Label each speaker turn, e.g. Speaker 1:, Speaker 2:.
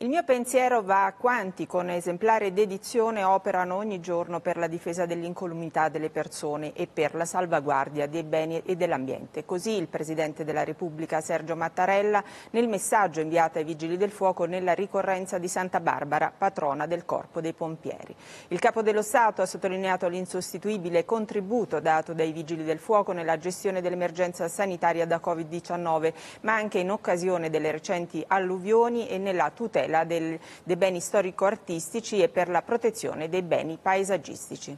Speaker 1: Il mio pensiero va a quanti con esemplare dedizione operano ogni giorno per la difesa dell'incolumità delle persone e per la salvaguardia dei beni e dell'ambiente. Così il Presidente della Repubblica Sergio Mattarella nel messaggio inviato ai Vigili del Fuoco nella ricorrenza di Santa Barbara, patrona del Corpo dei Pompieri. Il Capo dello Stato ha sottolineato l'insostituibile contributo dato dai Vigili del Fuoco nella gestione dell'emergenza sanitaria da Covid-19, ma anche in occasione delle recenti alluvioni e nella tutela tutela del, dei beni storico-artistici e per la protezione dei beni paesaggistici.